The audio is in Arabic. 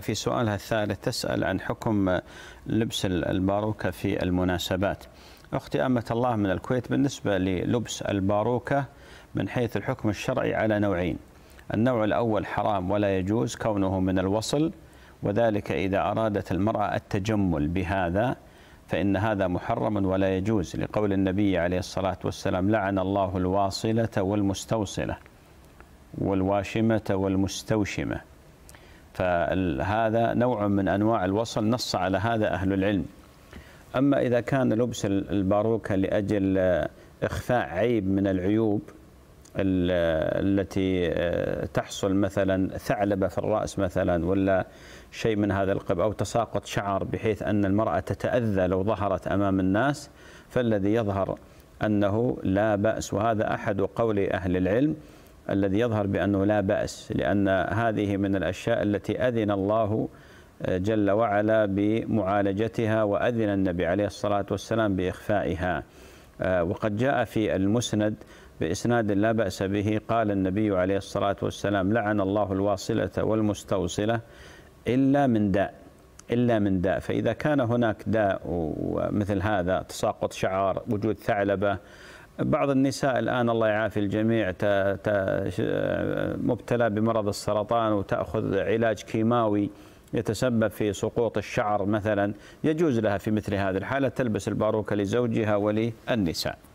في سؤالها الثالث تسأل عن حكم لبس الباروكة في المناسبات أختي أمة الله من الكويت بالنسبة للبس الباروكة من حيث الحكم الشرعي على نوعين النوع الأول حرام ولا يجوز كونه من الوصل وذلك إذا أرادت المرأة التجمل بهذا فإن هذا محرم ولا يجوز لقول النبي عليه الصلاة والسلام لعن الله الواصلة والمستوصلة والواشمة والمستوشمة فهذا نوع من أنواع الوصل نص على هذا أهل العلم أما إذا كان لبس الباروكة لأجل إخفاء عيب من العيوب التي آه، تحصل مثلا ثعلبة في الرأس مثلا ولا شيء من هذا القبيل أو تساقط شعر بحيث أن المرأة تتأذى لو ظهرت أمام الناس فالذي يظهر أنه لا بأس وهذا أحد قول أهل العلم الذي يظهر بأنه لا بأس لأن هذه من الأشياء التي أذن الله آه، جل وعلا بمعالجتها وأذن النبي عليه الصلاة والسلام بإخفائها آه، وقد جاء في المسند بإسناد لا بأس به قال النبي عليه الصلاة والسلام لعن الله الواصلة والمستوصلة إلا من داء إلا من داء فإذا كان هناك داء مثل هذا تساقط شعر وجود ثعلبة بعض النساء الآن الله يعافي الجميع مبتلى بمرض السرطان وتأخذ علاج كيماوي يتسبب في سقوط الشعر مثلا يجوز لها في مثل هذه الحالة تلبس الباروكة لزوجها وللنساء